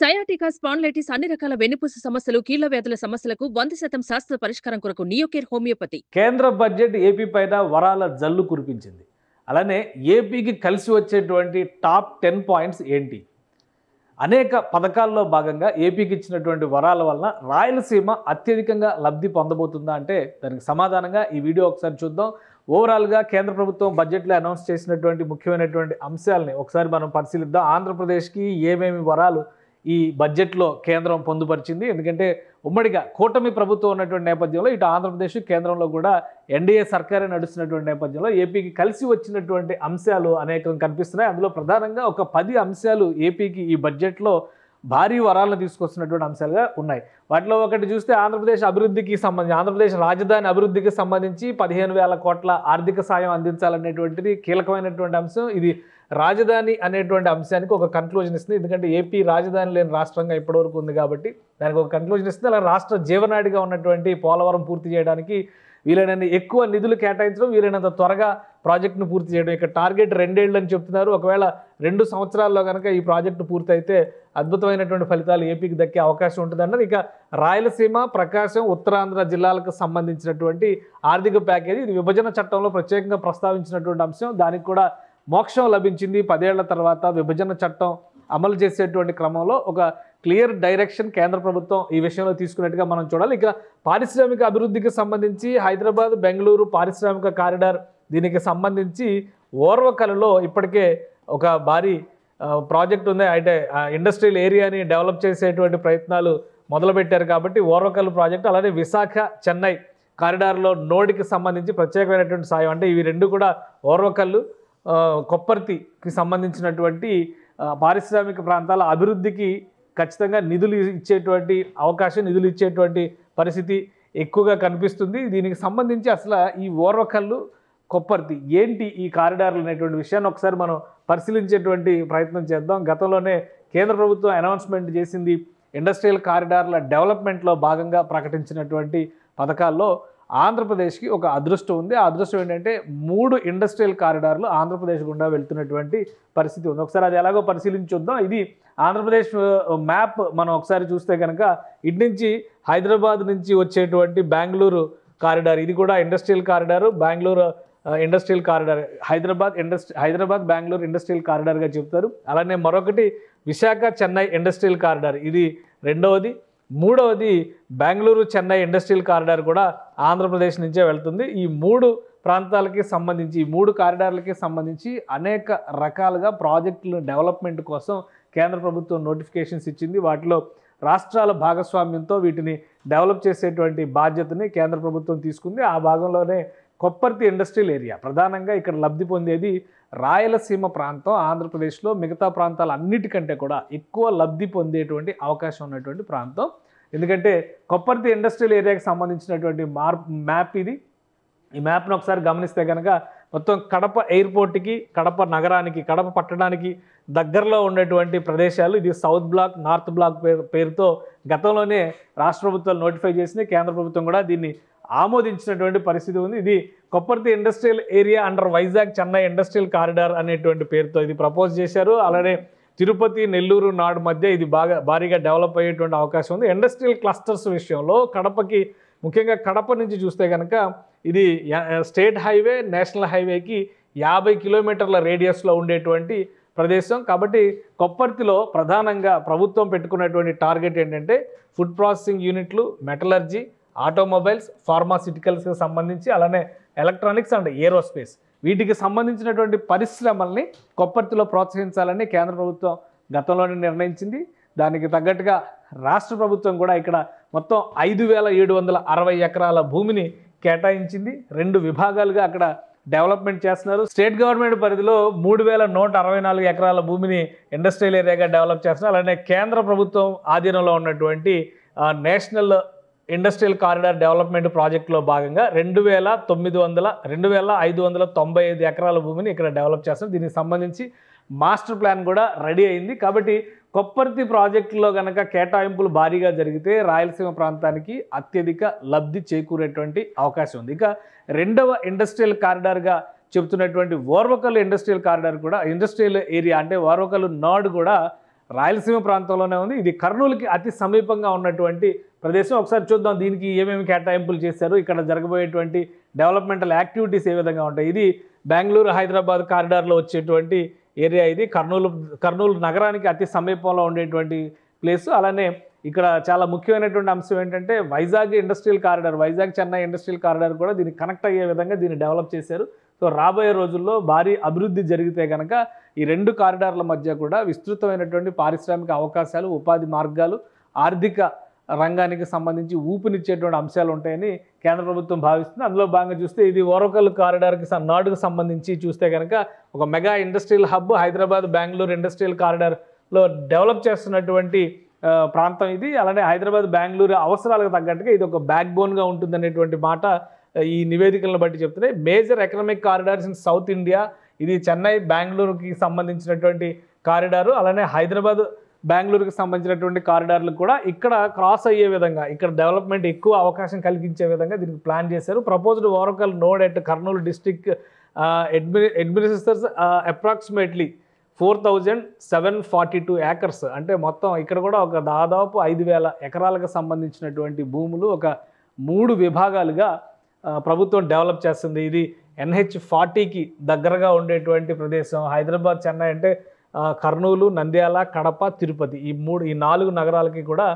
sciatica spondylitis అన్ని రకాల వెన్నుపూస సమస్యలు కీళ్ల వ్యాధుల సమస్యలకు వంద శాతం శాస్త్ర పరిష్కారం కొరకు నియోకేర్ హోమియోపతి కేంద్ర బడ్జెట్ ఏపీ పైన వరాల జల్లు కురిపించింది అలానే ఏపీకి కలిసి వచ్చేటువంటి టాప్ టెన్ పాయింట్స్ ఏంటి అనేక పథకాల్లో భాగంగా ఏపీకి ఇచ్చినటువంటి వరాల వలన రాయలసీమ అత్యధికంగా లబ్ధి పొందబోతుందా అంటే దానికి సమాధానంగా ఈ వీడియో ఒకసారి చూద్దాం ఓవరాల్గా కేంద్ర ప్రభుత్వం బడ్జెట్లో అనౌన్స్ చేసినటువంటి ముఖ్యమైనటువంటి అంశాలని ఒకసారి మనం పరిశీలిద్దాం ఆంధ్రప్రదేశ్కి ఏమేమి వరాలు ఈ బడ్జెట్లో కేంద్రం పొందుపరిచింది ఎందుకంటే ఉమ్మడిగా కూటమి ప్రభుత్వం ఉన్నటువంటి నేపథ్యంలో ఇటు ఆంధ్రప్రదేశ్ కేంద్రంలో కూడా ఎన్డీఏ సర్కారే నడుస్తున్నటువంటి నేపథ్యంలో ఏపీకి కలిసి వచ్చినటువంటి అంశాలు అనేకం కనిపిస్తున్నాయి అందులో ప్రధానంగా ఒక పది అంశాలు ఏపీకి ఈ బడ్జెట్లో భారీ వరాలను తీసుకొస్తున్నటువంటి అంశాలుగా ఉన్నాయి వాటిలో ఒకటి చూస్తే ఆంధ్రప్రదేశ్ అభివృద్ధికి సంబంధించి ఆంధ్రప్రదేశ్ రాజధాని అభివృద్ధికి సంబంధించి పదిహేను వేల కోట్ల ఆర్థిక సాయం అందించాలనేటువంటిది కీలకమైనటువంటి అంశం ఇది రాజధాని అనేటువంటి అంశానికి ఒక కన్క్లూజన్ ఇస్తుంది ఎందుకంటే ఏపీ రాజధాని లేని రాష్ట్రంగా ఇప్పటివరకు ఉంది కాబట్టి దానికి ఒక కన్క్లూజన్ ఇస్తుంది అలా రాష్ట్ర జీవనాడిగా ఉన్నటువంటి పోలవరం పూర్తి చేయడానికి వీలైనన్ని ఎక్కువ నిధులు కేటాయించడం వీలైనంత త్వరగా ప్రాజెక్టును పూర్తి చేయడం ఇక టార్గెట్ రెండేళ్ళు అని చెప్తున్నారు ఒకవేళ రెండు సంవత్సరాల్లో కనుక ఈ ప్రాజెక్టు పూర్తయితే అద్భుతమైనటువంటి ఫలితాలు ఏపీకి దక్కే అవకాశం ఉంటుందన్నారు ఇక రాయలసీమ ప్రకాశం ఉత్తరాంధ్ర జిల్లాలకు సంబంధించినటువంటి ఆర్థిక ప్యాకేజీ ఇది విభజన చట్టంలో ప్రత్యేకంగా ప్రస్తావించినటువంటి అంశం దానికి కూడా మోక్షం లభించింది పదేళ్ల తర్వాత విభజన చట్టం అమలు చేసేటువంటి క్రమంలో ఒక క్లియర్ డైరెక్షన్ కేంద్ర ప్రభుత్వం ఈ విషయంలో తీసుకున్నట్టుగా మనం చూడాలి ఇక పారిశ్రామిక అభివృద్ధికి సంబంధించి హైదరాబాద్ బెంగళూరు పారిశ్రామిక కారిడార్ దీనికి సంబంధించి ఓర్వకలలో ఇప్పటికే ఒక భారీ ప్రాజెక్ట్ ఉంది అంటే ఇండస్ట్రియల్ ఏరియాని డెవలప్ చేసేటువంటి ప్రయత్నాలు మొదలుపెట్టారు కాబట్టి ఓర్వకల్ ప్రాజెక్టు అలానే విశాఖ చెన్నై కారిడార్లో నోడికి సంబంధించి ప్రత్యేకమైనటువంటి సాయం అంటే ఇవి రెండు కూడా ఓర్వకల్లు కొప్పర్తికి సంబంధించినటువంటి పారిశ్రామిక ప్రాంతాల అభివృద్ధికి ఖచ్చితంగా నిధులు ఇచ్చేటువంటి అవకాశం నిధులు ఇచ్చేటువంటి పరిస్థితి ఎక్కువగా కనిపిస్తుంది దీనికి సంబంధించి అసలు ఈ ఓర్వకళ్ళు కొప్పర్తి ఏంటి ఈ కారిడార్లు అనేటువంటి విషయాన్ని ఒకసారి మనం పరిశీలించేటువంటి ప్రయత్నం చేద్దాం గతంలోనే కేంద్ర ప్రభుత్వం అనౌన్స్మెంట్ చేసింది ఇండస్ట్రియల్ కారిడార్ల డెవలప్మెంట్లో భాగంగా ప్రకటించినటువంటి పథకాల్లో ఆంధ్రప్రదేశ్కి ఒక అదృష్టం ఉంది ఆ అదృష్టం ఏంటంటే మూడు ఇండస్ట్రియల్ కారిడార్లు ఆంధ్రప్రదేశ్ గుండా వెళ్తున్నటువంటి పరిస్థితి ఉంది ఒకసారి అది ఎలాగో పరిశీలించొద్దాం ఇది ఆంధ్రప్రదేశ్ మ్యాప్ మనం ఒకసారి చూస్తే కనుక ఇటు నుంచి హైదరాబాద్ నుంచి వచ్చేటువంటి బెంగళూరు కారిడార్ ఇది కూడా industrial corridor Bengaluru industrial corridor Hyderabad industry Hyderabad Bengaluru industrial కారిడార్గా చెప్తారు అలానే మరొకటి విశాఖ చెన్నై ఇండస్ట్రియల్ కారిడార్ ఇది రెండవది మూడవది బెంగళూరు చెన్నై ఇండస్ట్రియల్ కారిడార్ కూడా ఆంధ్రప్రదేశ్ నుంచే వెళ్తుంది ఈ మూడు ప్రాంతాలకి సంబంధించి ఈ మూడు కారిడార్లకి సంబంధించి అనేక రకాలుగా ప్రాజెక్టుల డెవలప్మెంట్ కోసం కేంద్ర ప్రభుత్వం నోటిఫికేషన్స్ ఇచ్చింది వాటిలో రాష్ట్రాల భాగస్వామ్యంతో వీటిని డెవలప్ చేసేటువంటి బాధ్యతని కేంద్ర ప్రభుత్వం తీసుకుంది ఆ భాగంలోనే కొప్పర్తి ఇండస్ట్రియల్ ఏరియా ప్రధానంగా ఇక్కడ లబ్ధి పొందేది రాయలసీమ ప్రాంతం ఆంధ్రప్రదేశ్లో మిగతా ప్రాంతాలు అన్నిటికంటే కూడా ఎక్కువ లబ్ధి పొందేటువంటి అవకాశం ఉన్నటువంటి ప్రాంతం ఎందుకంటే కొప్పర్తి ఇండస్ట్రియల్ ఏరియాకి సంబంధించినటువంటి మార్ మ్యాప్ ఇది ఈ మ్యాప్ను ఒకసారి గమనిస్తే కనుక మొత్తం కడప ఎయిర్పోర్ట్కి కడప నగరానికి కడప పట్టణానికి దగ్గరలో ఉన్నటువంటి ప్రదేశాలు ఇది సౌత్ బ్లాక్ నార్త్ బ్లాక్ పేరుతో గతంలోనే రాష్ట్ర ప్రభుత్వాలు నోటిఫై చేసినాయి కేంద్ర ప్రభుత్వం కూడా దీన్ని ఆమోదించినటువంటి పరిస్థితి ఉంది ఇది Kopparthi industrial area under Vizag Chennai industrial corridor అనేటువంటి పేరుతో ఇది ప్రపోజ్ చేశారు అలానే తిరుపతి నెల్లూరు నాడు మధ్య ఇది బాగా భారీగా డెవలప్ అయ్యేటువంటి అవకాశం ఉంది ఇండస్ట్రియల్ క్లస్టర్స్ విషయంలో కడపకి ముఖ్యంగా కడప నుంచి చూస్తే కనుక ఇది స్టేట్ హైవే నేషనల్ హైవేకి యాభై కిలోమీటర్ల రేడియస్లో ఉండేటువంటి ప్రదేశం కాబట్టి కొప్పర్తిలో ప్రధానంగా ప్రభుత్వం పెట్టుకున్నటువంటి టార్గెట్ ఏంటంటే ఫుడ్ ప్రాసెసింగ్ యూనిట్లు మెటలర్జీ ఆటోమొబైల్స్ ఫార్మాసిటికల్స్కి సంబంధించి అలానే ఎలక్ట్రానిక్స్ అండ్ ఏరోస్పేస్ వీటికి సంబంధించినటువంటి పరిశ్రమల్ని కొప్పర్తిలో ప్రోత్సహించాలని కేంద్ర ప్రభుత్వం గతంలోనే నిర్ణయించింది దానికి తగ్గట్టుగా రాష్ట్ర ప్రభుత్వం కూడా ఇక్కడ మొత్తం ఐదు వేల ఏడు వందల అరవై ఎకరాల భూమిని కేటాయించింది రెండు విభాగాలుగా అక్కడ డెవలప్మెంట్ చేస్తున్నారు స్టేట్ గవర్నమెంట్ పరిధిలో మూడు వేల నూట అరవై నాలుగు ఎకరాల భూమిని ఇండస్ట్రియల్ ఏరియాగా డెవలప్ చేస్తున్నారు అలానే కేంద్ర ప్రభుత్వం ఆధీనంలో ఉన్నటువంటి నేషనల్ ఇండస్ట్రియల్ కారిడార్ డెవలప్మెంట్ ప్రాజెక్టులో భాగంగా రెండు వేల తొమ్మిది వందల రెండు వేల ఐదు వందల తొంభై ఐదు ఎకరాల భూమిని ఇక్కడ డెవలప్ చేస్తాం దీనికి సంబంధించి మాస్టర్ ప్లాన్ కూడా రెడీ అయింది కాబట్టి కొప్పర్తి ప్రాజెక్టులో కనుక కేటాయింపులు భారీగా జరిగితే రాయలసీమ ప్రాంతానికి అత్యధిక లబ్ధి చేకూరేటువంటి అవకాశం ఉంది ఇక రెండవ ఇండస్ట్రియల్ కారిడార్గా చెబుతున్నటువంటి ఓర్వకల్ ఇండస్ట్రియల్ కారిడార్ కూడా ఇండస్ట్రియల్ ఏరియా అంటే ఓర్వకల్ నాడ్ కూడా రాయలసీమ ప్రాంతంలోనే ఉంది ఇది కర్నూలుకి అతి సమీపంగా ఉన్నటువంటి ప్రదేశం ఒకసారి చూద్దాం దీనికి ఏమేమి కేటాయింపులు చేశారు ఇక్కడ జరగబోయేటువంటి డెవలప్మెంటల్ యాక్టివిటీస్ ఏ విధంగా ఉంటాయి ఇది బెంగళూరు హైదరాబాద్ కారిడార్లో వచ్చేటువంటి ఏరియా ఇది కర్నూలు కర్నూలు నగరానికి అతి సమీపంలో ఉండేటువంటి ప్లేసు అలానే ఇక్కడ చాలా ముఖ్యమైనటువంటి అంశం ఏంటంటే Vizag industrial corridor Vizag Chennai industrial corridor కూడా దీన్ని కనెక్ట్ అయ్యే విధంగా దీన్ని డెవలప్ చేశారు సో రాబోయే రోజుల్లో భారీ అభివృద్ధి జరిగితే కనుక ఈ రెండు కారిడార్ల మధ్య కూడా విస్తృతమైనటువంటి పారిశ్రామిక అవకాశాలు ఉపాధి మార్గాలు ఆర్థిక రంగానికి సంబంధించి ఊపునిచ్చేటువంటి అంశాలు ఉంటాయని కేంద్ర ప్రభుత్వం భావిస్తుంది అందులో భాగంగా చూస్తే ఇది ఓరకల్ కారిడార్కి నాడుకు సంబంధించి చూస్తే కనుక ఒక mega industrial hub Hyderabad Bengaluru industrial కారిడార్లో డెవలప్ చేస్తున్నటువంటి ప్రాంతం ఇది అలానే హైదరాబాద్ బెంగళూరు అవసరాలకు తగ్గట్టుగా ఇది ఒక బ్యాక్ బోన్గా ఉంటుందనేటువంటి మాట ఈ నివేదికలను బట్టి చెప్తున్నాయి major economic corridors in South India ఇది చెన్నై బెంగళూరుకి సంబంధించినటువంటి కారిడారు అలానే హైదరాబాద్ బెంగళూరుకి సంబంధించినటువంటి కారిడార్లు కూడా ఇక్కడ క్రాస్ అయ్యే విధంగా ఇక్కడ డెవలప్మెంట్ ఎక్కువ అవకాశం కలిగించే విధంగా దీనికి ప్లాన్ చేశారు proposed Orvakal node at Kurnool district admini administrators approximately four thousand seven forty two acres అంటే మొత్తం ఇక్కడ కూడా ఒక దాదాపు ఐదు వేల ఎకరాలకు సంబంధించినటువంటి భూములు ఒక మూడు విభాగాలుగా ప్రభుత్వం డెవలప్ చేస్తుంది ఇది ఎన్హెచ్ ఫార్టీకి దగ్గరగా ఉండేటువంటి ప్రదేశం హైదరాబాద్ చెన్నై అంటే కర్నూలు నంద్యాల కడప తిరుపతి ఈ మూడు ఈ నాలుగు నగరాలకి కూడా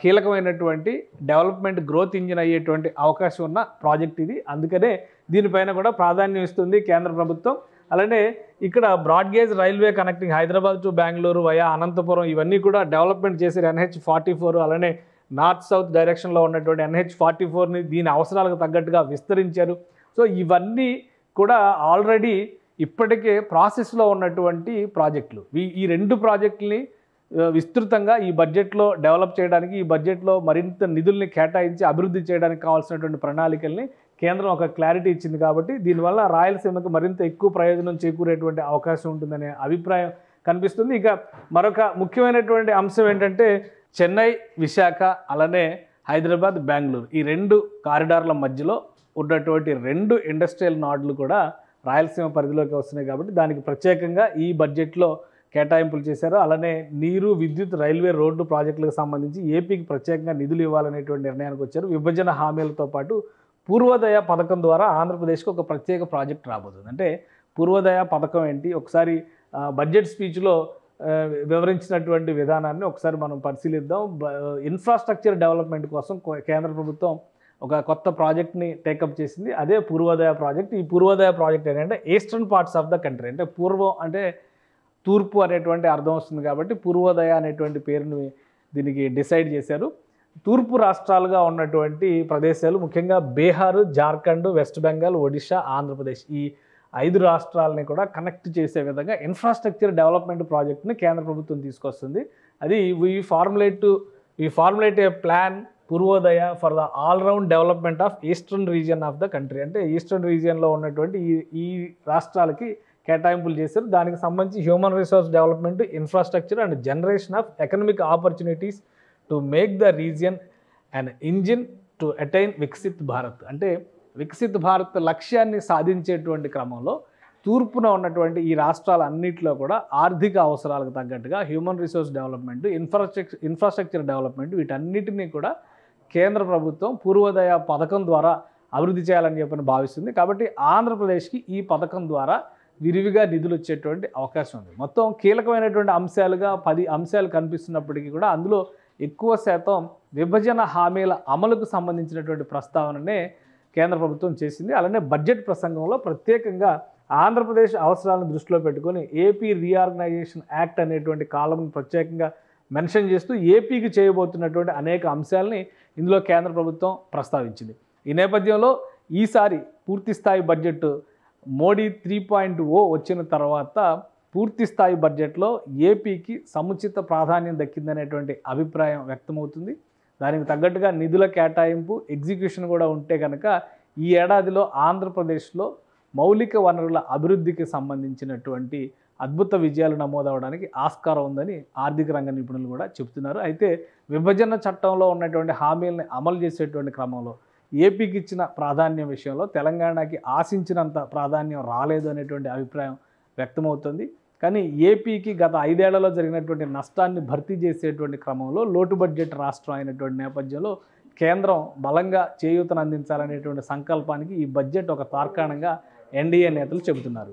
కీలకమైనటువంటి డెవలప్మెంట్ గ్రోత్ ఇంజిన్ అయ్యేటువంటి అవకాశం ఉన్న ప్రాజెక్ట్ ఇది అందుకనే దీనిపైన కూడా ప్రాధాన్యం ఇస్తుంది కేంద్ర ప్రభుత్వం అలానే ఇక్కడ broad gauge railway connecting Hyderabad to Bengaluru via Anantapur ఇవన్నీ కూడా డెవలప్మెంట్ చేసే ఎన్హెచ్ ఫార్టీ ఫోర్ అలానే నార్త్ సౌత్ డైరెక్షన్లో ఉన్నటువంటి ఎన్హెచ్ ఫార్టీ ఫోర్ని దీని అవసరాలకు తగ్గట్టుగా విస్తరించారు సో ఇవన్నీ కూడా ఆల్రెడీ ఇప్పటికే ప్రాసెస్లో ఉన్నటువంటి ప్రాజెక్టులు ఈ రెండు ప్రాజెక్టుల్ని విస్తృతంగా ఈ బడ్జెట్లో డెవలప్ చేయడానికి ఈ బడ్జెట్లో మరింత నిధుల్ని కేటాయించి అభివృద్ధి చేయడానికి కావాల్సినటువంటి ప్రణాళికల్ని కేంద్రం ఒక క్లారిటీ ఇచ్చింది కాబట్టి దీనివల్ల రాయలసీమకు మరింత ఎక్కువ ప్రయోజనం చేకూరేటువంటి అవకాశం ఉంటుందనే అభిప్రాయం కనిపిస్తుంది ఇక మరొక ముఖ్యమైనటువంటి అంశం ఏంటంటే చెన్నై విశాఖ అలానే హైదరాబాద్ బెంగళూరు ఈ రెండు కారిడార్ల మధ్యలో ఉన్నటువంటి రెండు ఇండస్ట్రియల్ నాడ్లు కూడా రాయలసీమ పరిధిలోకి వస్తున్నాయి కాబట్టి దానికి ప్రత్యేకంగా ఈ బడ్జెట్లో కేటాయింపులు చేశారు అలానే నీరు విద్యుత్ రైల్వే రోడ్డు ప్రాజెక్టులకు సంబంధించి ఏపీకి ప్రత్యేకంగా నిధులు ఇవ్వాలనేటువంటి నిర్ణయానికి వచ్చారు విభజన హామీలతో పాటు పూర్వోదయ పథకం ద్వారా ఆంధ్రప్రదేశ్కి ఒక ప్రత్యేక ప్రాజెక్ట్ రాబోతుంది అంటే పూర్వోదయ పథకం ఏంటి ఒకసారి బడ్జెట్ స్పీచ్లో వివరించినటువంటి విధానాన్ని ఒకసారి మనం పరిశీలిద్దాం ఇన్ఫ్రాస్ట్రక్చర్ డెవలప్మెంట్ కోసం కేంద్ర ప్రభుత్వం ఒక కొత్త ప్రాజెక్ట్ని టేకప్ చేసింది అదే పూర్వోదయ ప్రాజెక్ట్ ఈ పూర్వోదయ ప్రాజెక్ట్ ఏంటంటే eastern parts of the country అంటే పూర్వం అంటే తూర్పు అనేటువంటి అర్థం వస్తుంది కాబట్టి పూర్వోదయ అనేటువంటి పేరుని దీనికి డిసైడ్ చేశారు తూర్పు రాష్ట్రాలుగా ఉన్నటువంటి ప్రదేశాలు ముఖ్యంగా బీహార్ జార్ఖండ్ వెస్ట్ బెంగాల్ ఒడిషా ఆంధ్రప్రదేశ్ ఈ ఐదు రాష్ట్రాలని కూడా కనెక్ట్ చేసే విధంగా ఇన్ఫ్రాస్ట్రక్చర్ డెవలప్మెంట్ ప్రాజెక్ట్ని కేంద్ర ప్రభుత్వం తీసుకొస్తుంది అది we formulate we formulate a plan Purvodaya for the all round development of eastern region of the country అంటే ఈస్టర్న్ రీజియన్లో ఉన్నటువంటి ఈ ఈ రాష్ట్రాలకి కేటాయింపులు చేశారు దానికి సంబంధించి human resource development infrastructure and generation of economic opportunities to make the region and engine to attain Viksit Bharat అంటే వికసిత్ భారత్ లక్ష్యాన్ని సాధించేటువంటి క్రమంలో తూర్పున ఉన్నటువంటి ఈ రాష్ట్రాలన్నింటిలో కూడా ఆర్థిక అవసరాలకు తగ్గట్టుగా human resource development infrastructure infrastructure development వీటన్నిటినీ కూడా కేంద్ర ప్రభుత్వం పూర్వోదయ పథకం ద్వారా అభివృద్ధి చేయాలని చెప్పని భావిస్తుంది కాబట్టి ఆంధ్రప్రదేశ్కి ఈ పథకం ద్వారా విరివిగా నిధులు వచ్చేటువంటి అవకాశం ఉంది మొత్తం కీలకమైనటువంటి అంశాలుగా పది అంశాలు కనిపిస్తున్నప్పటికీ కూడా అందులో ఎక్కువ శాతం విభజన హామీల అమలుకు సంబంధించినటువంటి ప్రస్తావననే కేంద్ర ప్రభుత్వం చేసింది అలానే బడ్జెట్ ప్రసంగంలో ప్రత్యేకంగా ఆంధ్రప్రదేశ్ అవసరాలను దృష్టిలో పెట్టుకొని ఏపీ రీఆర్గనైజేషన్ యాక్ట్ అనేటువంటి కాలంను ప్రత్యేకంగా మెన్షన్ చేస్తూ ఏపీకి చేయబోతున్నటువంటి అనేక అంశాలని ఇందులో కేంద్ర ప్రభుత్వం ప్రస్తావించింది ఈ నేపథ్యంలో ఈసారి పూర్తిస్థాయి budget Modi three point O వచ్చిన తర్వాత పూర్తిస్థాయి బడ్జెట్లో ఏపీకి సముచిత ప్రాధాన్యం దక్కిందనేటువంటి అభిప్రాయం వ్యక్తమవుతుంది దానికి తగ్గట్టుగా నిధుల కేటాయింపు ఎగ్జిక్యూషన్ కూడా ఉంటే కనుక ఈ ఏడాదిలో ఆంధ్రప్రదేశ్లో మౌలిక వనరుల అభివృద్ధికి సంబంధించినటువంటి అద్భుత విజయాలు నమోదవడానికి ఆస్కారం ఉందని ఆర్థిక రంగ నిపుణులు కూడా చెబుతున్నారు అయితే విభజన చట్టంలో ఉన్నటువంటి హామీలను అమలు చేసేటువంటి క్రమంలో ఏపీకి ఇచ్చిన ప్రాధాన్యం విషయంలో తెలంగాణకి ఆశించినంత ప్రాధాన్యం రాలేదు అనేటువంటి అభిప్రాయం వ్యక్తమవుతుంది కానీ ఏపీకి గత ఐదేళ్లలో జరిగినటువంటి నష్టాన్ని భర్తీ చేసేటువంటి క్రమంలో లోటు బడ్జెట్ రాష్ట్రం అయినటువంటి నేపథ్యంలో కేంద్రం బలంగా చేయూతను అందించాలనేటువంటి సంకల్పానికి ఈ బడ్జెట్ ఒక తార్కాణంగా ఎన్డీఏ నేతలు చెబుతున్నారు